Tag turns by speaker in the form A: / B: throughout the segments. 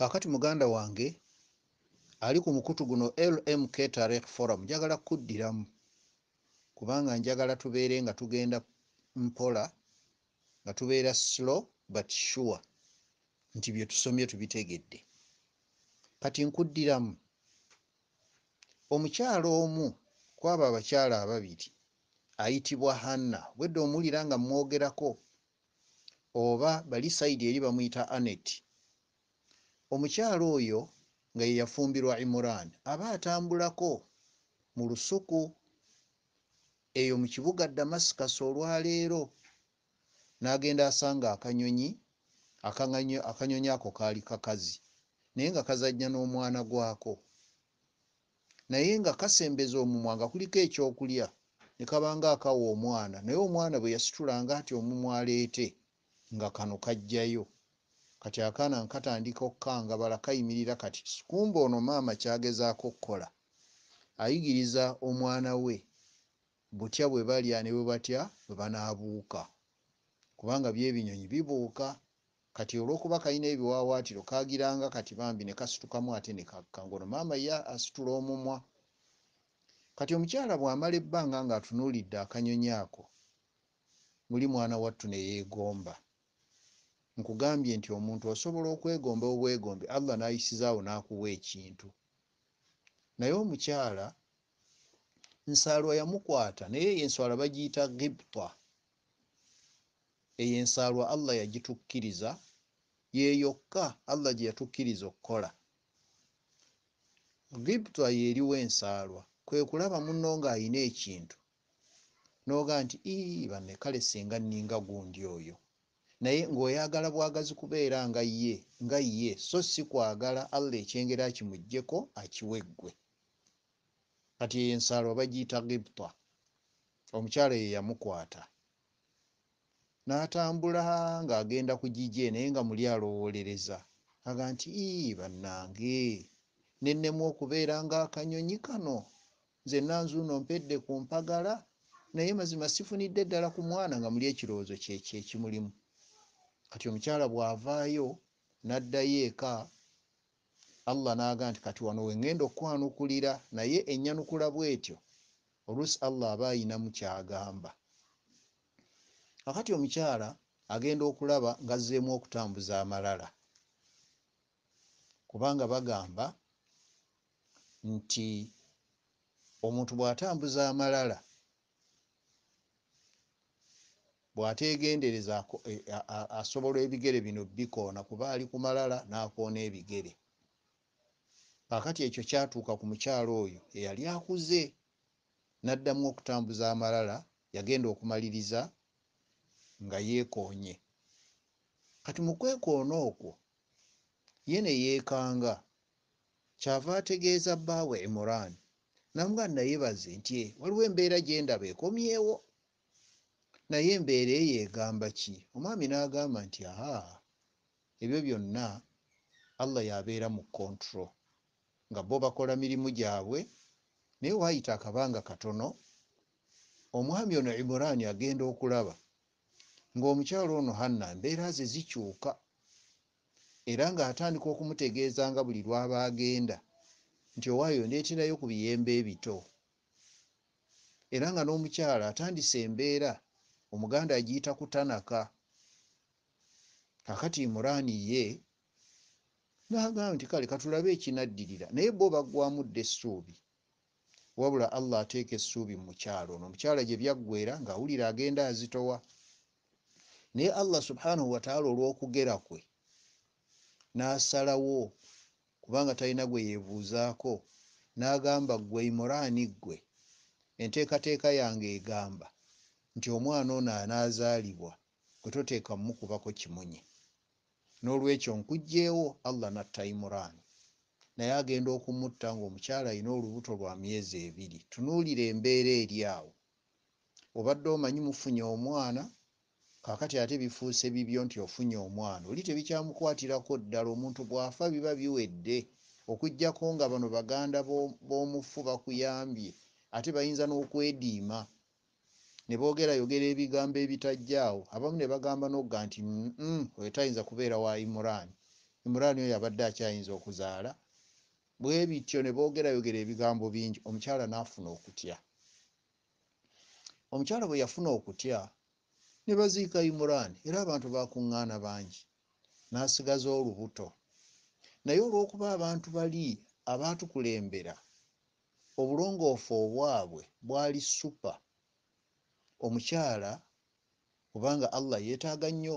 A: kaakati muganda wange ali ku mukutu guno lmk tarikh forum njagala kuddiramu kubanga njagala tubeere nga tugenda mpola nga tubeera slow but sure nti bye tusomye tubitegedde kati nkuddiramu omukyala omu kwaba abakyala ababiri ayitibwa hanna bwedde omuwulira nga mwogerako oba bali saidi eri bamwyita aneti omukyala oyo nga yeyafumbirwa imuran aba atambulako mu lusuku eyo mu kibuga damasicus olwaleero n'agenda asanga akanyonyi akanyonyi ako kaali kakazi naye nga kazajja n'omwana gwako naye nga kasembeza omumwa nga kuliko ekyokulya ne kabanga akawa omwana naye omwana bwe yasitulanga ati omumwa aleete nga kano kajjayo kati akaana nkatandika okukangabala kayimirira kati sukumba ono maama kyagezaako okukola ayigiriza omwana we butya bwe balya ne bwe batya bwe banaabuuka kubanga byebinyonyi bibuuka kati olwokuba kalina ebiwawaatiro kagiranga kati bambi nekasitukamu ate nekakkangono maama ye asitula omumwa kati omukyala bwamala ebbanga ngaatunuulidde akanyonyi ako muli mwana wattu neyeegomba nkugambye nti omuntu osobola okwegomba obwegombe allah nayisizaawo nakuwa ekintu naye omukyala nsaalwa yamukwata naye yensaalwa bagiyita gibta eyensaalwa allah yagitukkiriza yeyokka allah gyeyatukkiriza okukola gibta yeeriwo ensaalwa kwekulaba muno ngaayina ekintu noga nti ii banne kale singa nninga gundi oyo naye ng'oyagala bwagazi kubeera nga ye nga ye so si kwagala allah ekyengera akimugjeko akiweggwe kati yensalwa bagiyita gibta omukyala ye yamukwata n'atambula ng'agenda ku gijje naye nga muli alowolereza aga nti ii bannange nennemu okubeera nga akanyonyi kano nzenna nzuuno mpedde ku mpagala naye mazima sifunidde ddala ku mwana nga muli ekirowoozo kyekyo ekimulimu kati omukyala bwavaayo n'addayo eka allah nagamba nti kati wano wengenda okwanukulira naye enyanukula bwetyo oluusi allah aba ayinamu kyagamba akati omukyala agenda okulaba ngazeemu okutambuza amalala kubanga bagamba nti omuntu bwatambuza amalala bwategendereza e, asobola ebigere bino bikoona kuba ali ku malala n'akoona ebigere kakati ekyo kyatuuka ku mukyalo oyo eyali akuze n'addamu okutambuza amalala yagenda okumaliriza nga yeekoonye kati mu kwekoona okwo ye ne yeekanga kyava ategeeza bbaawe emoran namuga nayebaze nti eh, waliwo embeera gyendaba ekomyewo naye embeera eyo egamba ki omwami n'agamba nti aha ebyo byonna allah yabeera mu kontrol nga bo bakola mirimu gyabwe naye waayita akabanga katono omwami ono imurani agenda okulaba ngaomukyalo ono hanna mbeera ze zikyuka era ngaatandika okumutegeeza nga buli lwaba agenda nti owaayo ndeeterayo ku biyembe ebito era nga n'omukyala atandisa embeera omuganda agiyita kutanaka kakati murani ye nagamba nti kale katulabe ekinaddirira naye bo baggwamu dda essuubi wabula allah ateeka essuubi mumukyalo ono omukyala gye byaggwera ngaawulira agenda azitowa naye allah subhanahu wataala olw'okugera kwe n'asalawo kubanga talina gwe yeebuuzaako n'agamba gwe imurani gwe enteekateeka yange egamba nti omwana ono anazaalibwa gwetoteeka mukubako kimunye nolwekyo nkugjeewo allah natta imuran naye agenda okumutta ngaomukyala alina olubuto lwa myezi ebiri tunuulira embeera eri awo obadde omanyi mufunye omwana kakati ate bifuuse bibyo nti ofunye omwana oli tebikyamukwatirako ddala omuntu bwafa biba biwedde okugjako nga bano baganda b'omufu bakuyambye ate bayinza n'okwediima neboogera yogera ebigambo ebitajjaawo abamu ne bagamba nogga nti oyo tayinza kubeera wa imurani imurani oyo abadde akyayinza okuzaala bwebityo neboogera yogera ebigambo bingi omukyala nafuna okutya omukyala bwe yafuna okutya ne baziika imurani era abantu bakuŋŋaana bangi nasigaza olubuto naye olwokuba abantu bali abatukulembera obulongoofu obwabwe bwali supa omukyala kubanga allah yeetaaga nnyo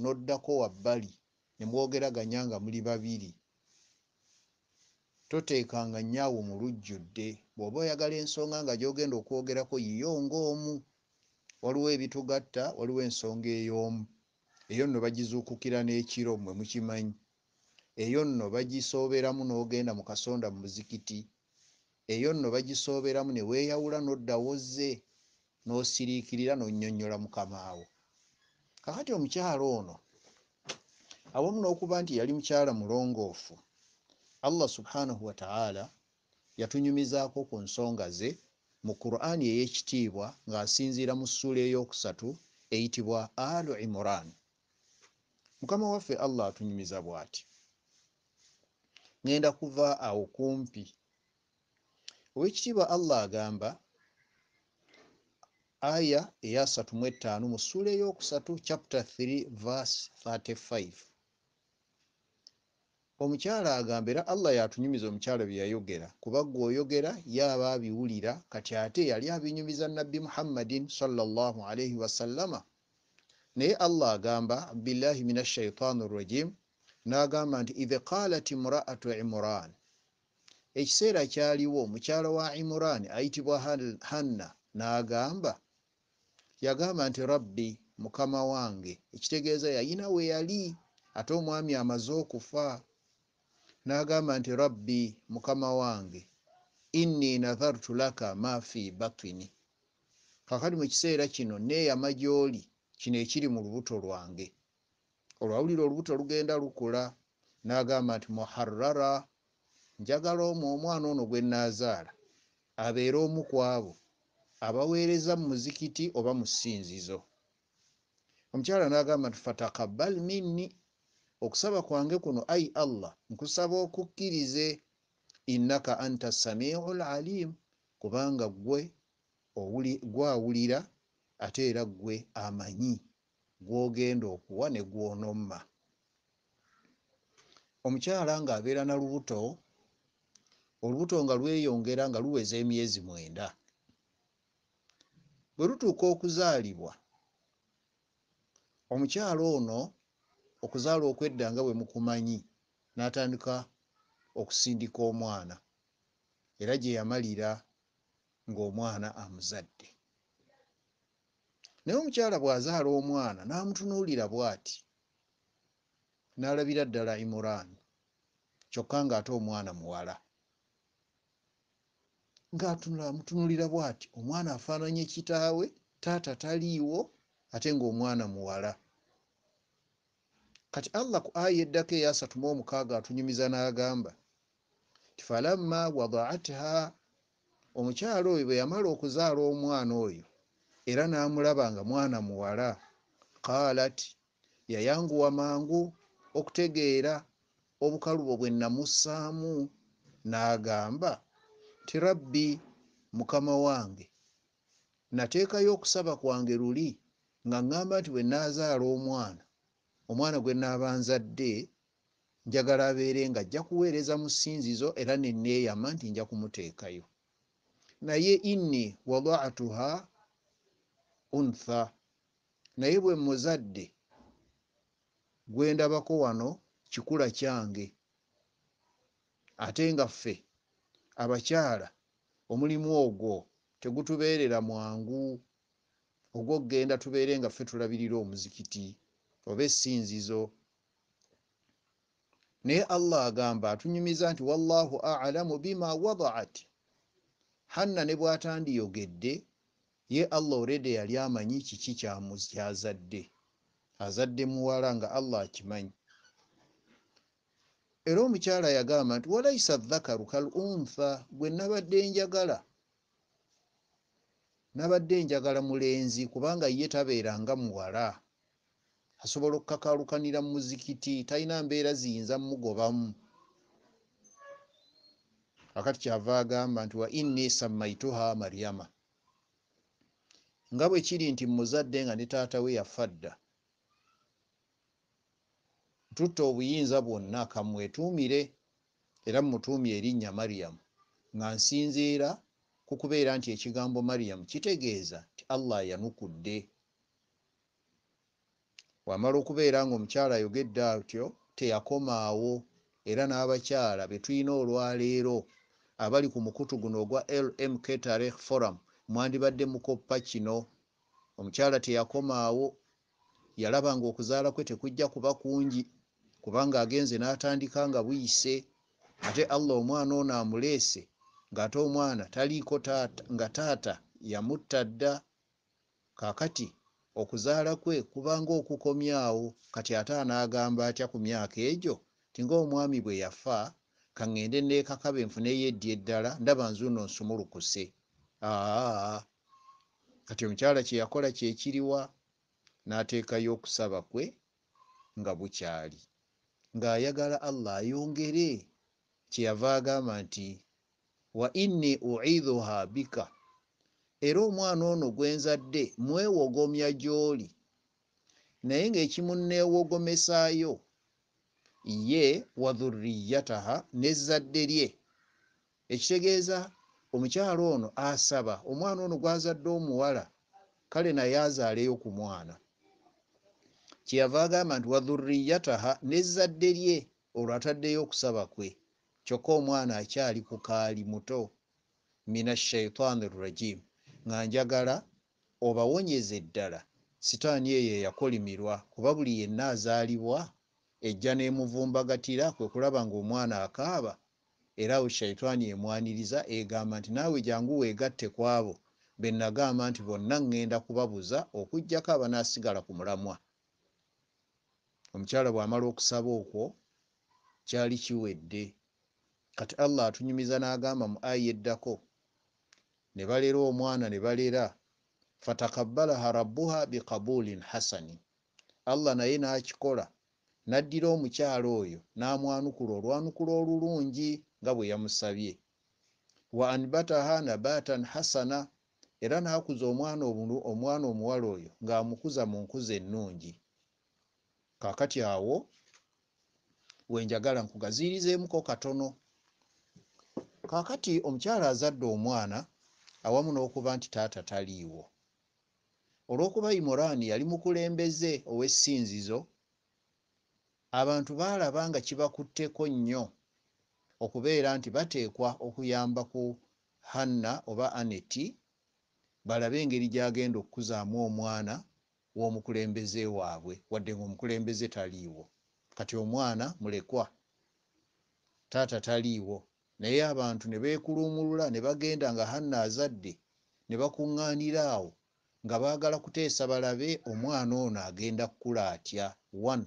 A: n'oddako wabbali nemwogeraganya nga muli babiri toteekanga nnyaawo mu lujjudde bw'oba oyagala ensonga nga gy'ogenda okwogerako yiyo ng'omu waliwo ebitugatta waliwo ensonga ey'omu eyo nno bagizuukukira n'ekiro mmwe mukimanyi eyo nno bagisooberamu n'ogenda mu kasonda mu muzikiti eyo nno bagisooberamu ne weeyawula n'oddawo ze nosiriikirira nonyonyola mukamaawo kakati omukyala ono awamu n'okuba nti yali mukyala mulongoofu allah subhanahu wataala yatunyumizaako ku nsonga ze mu qur'aani ey'ekitiibwa ng'asinziira mu ssuula ey'okusatu eyitibwa alu imuran mukama waffe allah atunyumiza bw'ati ŋenda kuva awo kumpi ow'ekitiibwa allah agamba aya eya 35 mu ssuula ey'okusatu chapter 3 verse 35 omukyala agamba era allah yatunyumiza omukyala bye yayogera kuba gwe oyogera yaaba abiwulira kati ate yali abinyumiza nabbi muhammadin salllahalaihi wasallama naye allah agamba abdillahi min ashaitaani rrajim n'agamba nti ithe qaalat imra'atu imran ekiseera kyaliwo mukyala wa imran ayitibwa hanna n'agamba na yagamba nti rabbi mukama wange ekitegeeza yayina we yali ate omwami amaze okufa n'agamba nti rabbi mukama wange inni nathartu laka ma fi batini kakati mu kiseera kino neeyama gy'oli kino ekiri mu lubuto lwange olwawulira olubuto lugenda lukula n'agamba nti muharara njagala omwo omwana ono gwe nnaazaala abeere omu ku abo abaweereza mu muzikiti oba mu ssinzizo omukyala n'agamba nti fatakabal minni okusaba kwange kuno ai allah nkusaba okukkirize innaka anta samiu lalimu kubanga gwe gwawulira ate era gwe amanyi gwogenda okuwa ne gwonomma omukyala ng'abeera na lubuto olubuto nga lweyongera nga luweza emyezi mwenda bwe lutuuka okuzaalibwa omukyala ono okuzaala okwedda nga bwe mukumanyi n'atandika okusindika omwana era gye yamalira ng'omwana amuzadde naye omukyala bw'azaala omwana n'amutunuulira bw'ati n'alabira ddala imuraani kyokka ng'ate omwana muwala ng'atunula amutunulira bw'ati omwana afaananya kitaawe taata taliiwo ate ng'omwana muwala kati allah ku aya eddako eyasatuma omukaaga atunyumiza n'agamba ti falamma wadaatha omukyala oyo bwe yamala okuzaala omwana oyo era n'amulaba nga mwana muwala qaalat yayanguwa mangu okutegeera obukalubo bwe namussaamu n'agamba nti rabbi mukama wange nateekayo okusaba kwange luli nga ŋŋamba nti bwe nnaazaala omwana omwana gwe nnaabanzadde njagala abeere nga ajja kuweereza mu ssinzizo era ne nneeyama nti nja kumuteekayo naye inni wadaatuha untha naye bwe muzadde gwendabako wano kikula kyange ate nga ffe abakyala omulimu ogwo tegutubeerera mwangu ogwokgenda tubeere nga ffe tulabirira omuzikiti oba essinzizo naye allah agamba atunyumiza nti wallahu alamu bima wadaat hanna ne bwatandiyogedde ye allah oredde yali amanyi kiki kyazadde azadde muwala nga allah akimanyi era omukyala yagamba nti walaisa dhakaru kal untha gwe nabadde njagala nabadde njagala mulenzi kubanga ye tabeera nga muwala asobola okukakalukanira mumuzikiti talina mbeera ziyinza mugobamu akati kyava agamba nti wa inni sammaituha maryama nga bwe kiri nti mmuzadde nga ne taata we yafadda ntutte obuyinza bwonna kamwetuumire era mutuumye erinnya mariyamu nga nsinziira ku kubeera nti ekigambo mariyamu kitegeeza nti allah yanukudde wamala okubeera nga omukyala ayogedde atyo teyakomaawo era n'abakyala betulina olwaleero abali ku mukutu guno ogwa lmk tarikh forum mwandibadde mukoppa kino omukyala teyakomaawo yalaba nga okuzaala kwe tekujja kuba kungi kubanga agenze n'atandika nga buyise ate allah omwana ono amuleese ngaate omwana taliiko nga taata yamutta dda kakati okuzaala kwe kubanga okukomyawo kati ate anaagamba atya ku myaka egyo tinga omwami bwe yafa kaŋŋende neekakabe nfuneyeddy eddala ndaba nzuuno nsumulukuse aa kati omukyala kye yakola kyekiriwa n'ateekayo okusaba kwe nga bukyali ng'ayagala allah ayongere kyeyava agamba nti wa inni uiduha bika era omwana ono gwenzadde mwewogomya gy'oli naye ng'ekimunneewogomesaayo ye wa dhuriyataha nezzadde lye ekitegeeza omukyala ono asaba omwana ono gwazadde omuwala kale naye azaaleyo ku mwana kyeyava agamba nti wadhuriyataha nezzadde lye olwo ataddeyo okusaba kwe kyokka omwana akyali ku kaali muto min ashaitaani rrajimu nga njagala obawonyeza eddala sitaani eyo eyakolimirwa kuba buli yenna azaalibwa ejja n'emuvumbagatira kwe kulaba ngaomwana akaaba era awo shaitaani emwaniriza egamba nti naawe jangu weegatte ku abo benagamba nti bonna ŋŋenda kubabuza okujjako abanaasigala ku mulamwa omukyala bwamala okusaba okwo kyali kiwedde kati allah atunyumiza n'agamba mu ayi eddako ne balera omwana ne balera fatakabbalaha rabbuha biqabulin hasani allah naye n'akikola n'addira omukyala oyo n'amwanukula olwanukula olulungi nga bwe yamusabye wa anbataha nabatan hasana era n'akuza omwana omuwala oyo ng'amukuza mu nkuza ennungi kaakati awo wenjagala nkugaziirizeemuko katono kaakati omukyala azadde omwana awamu n'okuba nti taata taliiwo olw'okuba imoraani yali mukulembeze ow'essinzizo abantu baalaba nga kibakutteko nnyo okubeera nti bateekwa okuyamba ku hanna oba aneti balabe engeri gy'agenda okukuzaamu omwana w'omukulembeze waabwe wadde ngaomukulembeze taliiwo kati omwana mulekwa taata taliiwo naye abantu ne beekulumulula ne bagenda nga hanna azadde ne bakuŋŋaanira awo nga baagala kuteesa balabe omwana ono agenda kukula atya one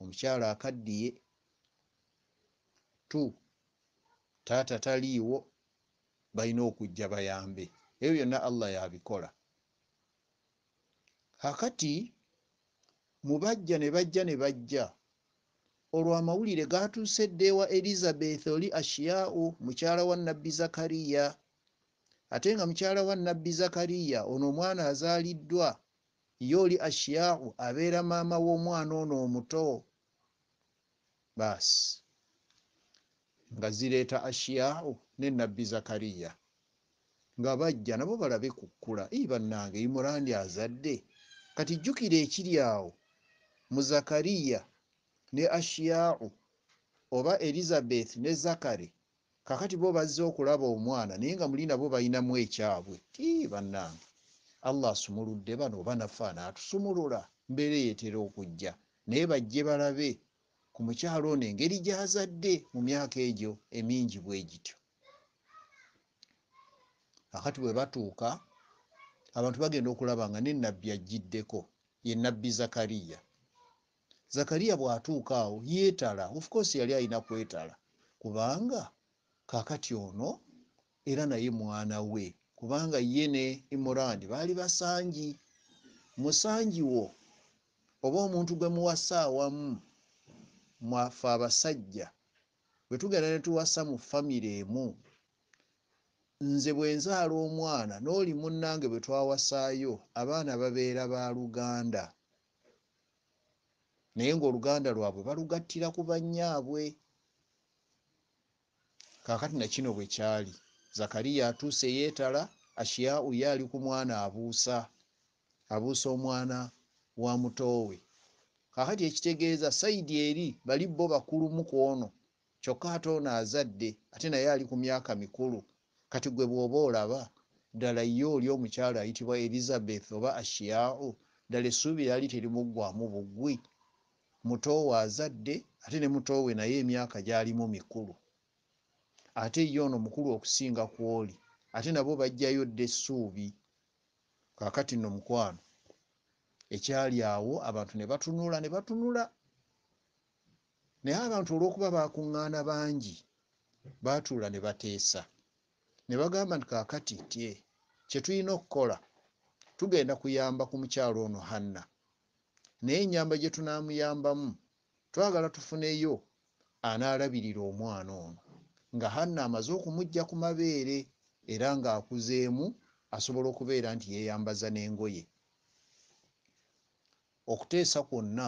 A: omukyala akaddiye two taata taliiwo balina okujja bayambe ebyo byonna allah yabikola ya akati mubajja ne bajja ne bajja olwo amawulire gatuuse ddeewa erizabeth oli ashiyawo mukyala wa nabbi zakariya ate nga mukyala wa nabbi zakariya ono omwana azaaliddwa ye oli ashiyawo abeera maama w'omwana ono omuto baasi nga zireeta ashiyawo ne nabbi zakariya nga bajja nabo balabe kukkula ii bannange imurandi azadde kati jjukira ekiri awo mu zakariya ne ashiyau oba elizabeth ne zakare kakati bo bazze okulaba omwana naye nga muli nabo balinamu ekyabwe ti bannange allah asumuludde bano oba nafaana atusumulula mbeera eyetera okujja naye bajje balabe ku mukyalo ono engeri gyazadde mu myaka egyo emingi bwe gityo akati bwe batuuka abantu bagenda okulaba nga nenabbi ajiddeko ye nabbi zakariya zakariya bw'atuuka awo yeetala ofcourse yali alina kwetala kubanga kakati ono era naye mwana we kubanga ye ne imurandi baali basangi musangiwo oba omuntu gwe muwasa awamu mwafe abasajja bwe tugenda ne tuwasa mu famire emu nze bwe nzaala omwana n'oli munnange bwe twawasaayo abaana babeera ba luganda naye ng'oluganda lwabwe balugattira ku bannyaabwe kaakati na kino bwe kyali zakariya atuuse yeetala ashiyau ye ali ku mwana abuusa abuusa omwana wa mutoowe kaakati ekitegeeza sayidi eri bali bo bakulumu ku ono kyokka ate ono azadde ate naye ali ku myaka mikulu kati gwe bwoba olaba ddala ye oli omukyala ayitibwa elizabeth oba ashiyao ddala essuubi yaali terimuggwamu bugwi mutoowe azadde ate ne mutoowe naye emyaka gyalimu mikulu ate ye ono mukulu okusinga kwoli ate nabo bajjayo dda essuubi kaakati nno mukwano ekyali awo abantu ne batunula ne batunula naye abantu olw'okuba bakuŋŋaana bangi baatuula ne bateesa ne bagamba nti kaakati tye eh, kyetulina okukola tugenda kuyamba ku mukyalo ono hanna naye enyamba gye tunamuyambamu twagala tufuneyo anaalabirira omwana ono nga hanna amaze okumujja ku mabeere era ng'akuzeemu asobola okubeera nti yeeyambaza n'engoye okuteesa kwonna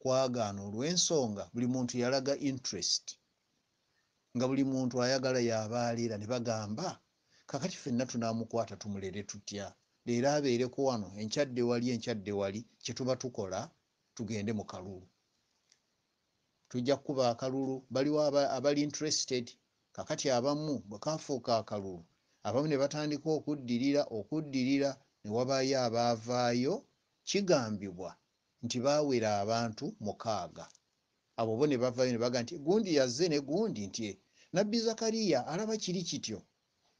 A: kwagaana olw'ensonga buli muntu yalaga interest nga buli muntu ayagala yabaleera ne bagamba kakati ffenna tunamukwata tumulere tutya leero abeereku wano enkyadde wali enkyadde wali kyetuba tukola tugende mu kalulu tujja kkuba akalulu baliwo abali interested kakati abamu bwekafuuka akalulu abamu ne batandika okuddirira okuddirira ne wabayo abaavaayo kigambibwa nti baawera abantu mukaaga abo bo ne bavayo ne baga nti gundi yazze ne gundi nti nabbi zakariya alaba kiri kityo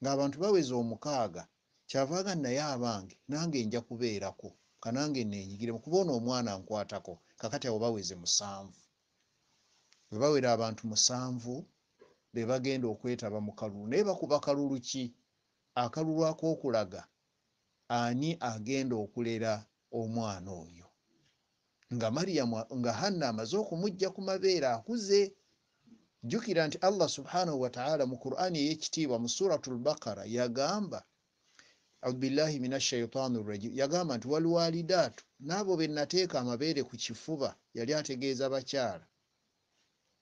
A: ngaabantu baweza omukaaga kyavaaga naye abange nange nja kubeerako kanange nenyigiremu kuba ono omwana nkwatako kakati awo baweze musanvu webawera abantu musanvu bebagenda okwetaba mu kalulu naye bakuba kalulu ki akalulu akokulaga ani agenda okulera omwana oyo nga mariyamu nga hanna amaze okumujja ku mabeere akuze jukira nti allah subhanahu wataala mu qurani eyekitiibwa mu surat lbaqara yagamba audubillahi min ashaitani rrajim yagamba nti walwalidaatu naabo benateeka amabeere ku kifuba yali ategeeza bakyala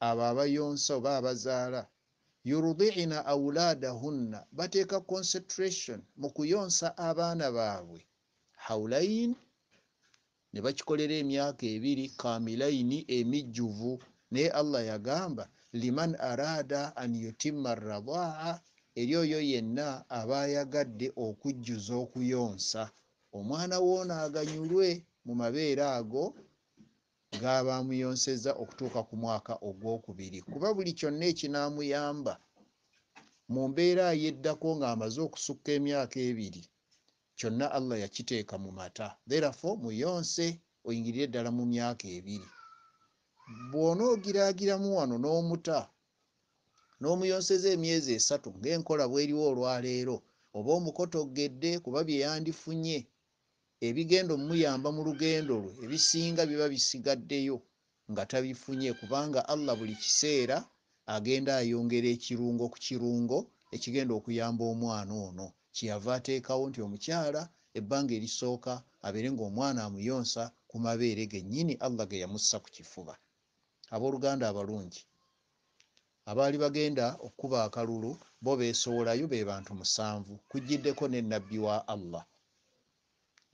A: abo abayonsa oba abazaala yurdicina auladahunna bateeka concentration mu kuyonsa abaana baabwe haulaini ne bakikolera emyaka ebiri kamilaini emijjuvu naye allah yagamba liman arada an yutima radaa eri oyo yenna aba ayagadde okujjuza okuyonsa omwana woono aganyulwe mu mabeere ago gaba amuyonseza okutuuka ku mwaka ogwokubiri kuba buli kyonna ekinaamuyamba mu mbeera ayeddako ng'amaze okusukka emyaka ebiri kyonna allah yakiteeka mu mata therefore muyonse oyingirire ddala mu myaka ebiri bw'onoogiraagiramu wano n'omuta n'omuyonseza emyezi esatu ng'enkola bweriwo olwaleero oba omukotogedde kuba bye yandifunye ebigenda omumuyamba mu lugendo lwe ebisinga biba bisigaddeyo nga tabifunye kubanga allah buli kiseera agenda ayongera ekirungo ku kirungo ekigenda okuyamba omwana ono kyeyava ateekawo nti omukyala ebbanga erisooka abeere ngaomwana amuyonsa ku mabeere gennyini allah ge yamussa ku kifuba abooluganda abalungi abaali bagenda okkuba akalulu bo besowolayo be bantu musanvu kujjiddeko nenabbi wa allah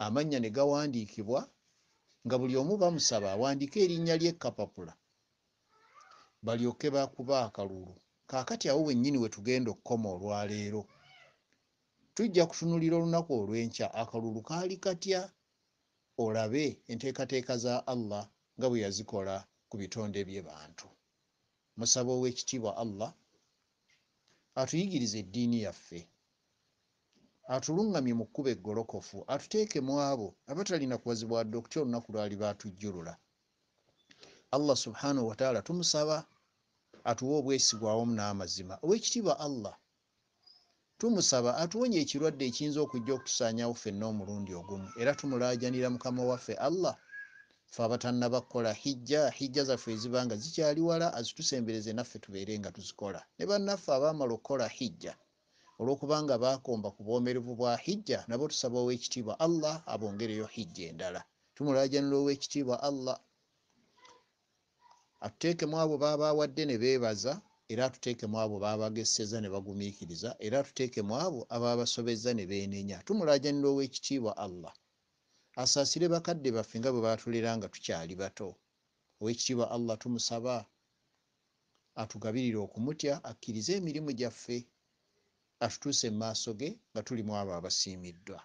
A: amannya ne gawandiikibwa nga buli omu bamusaba awandiike erinnya lyekapapula balyoke bakuba akalulu kaakati awo wennyini we tugenda okukoma olwaleero tujja kutunulira olunaku olw'enkya akalulu kaali katya olabe enteekateeka za allah nga bwe yazikola ku bitonde byebantu musaba ow'ekitiibwa allah atuyigirize eddiini yaffe atulungamye mu kkuba eggolokofu atuteekemu abo abatalina kuwazibwa dde okutya olunaku lwali baatujjulula allah subhanahu wataala tumusaba atuwe obwesigwawomu n'amazima ow'ekitiibwa allah tumusaba atuwonye ekirwadde ekiyinza okujja okutusanyawo ffenna omulundi ogumu era tumulaajanira mukama waffe allah fe abatannabakola hijja hijja zaffe ezibanga zikyali wala azitusembereze naffe tubeere nga tuzikola ne bannaffe abaamala okukola hijja olwokubanga bakomba ku bwomerevu bwa hijja nabo tusaba owekitiibwa allah abongereyo hijja endala tumulajanira owekitiibwa allah atuteekemu abo babawadde ne beebaza era atuteekemu abo babagesezza ne bagumiikiriza era atuteekemu abo ababasobezza ne beenenya tumulajanira owekitiibwa allah asaasire bakadde baffe nga bwe batulera nga tukyali bato owekitiibwa allah tumusaba atugabirire okumutya akkirize emirimu gyaffe atutuuse mu maaso ge nga tulimu abo abasiimiddwa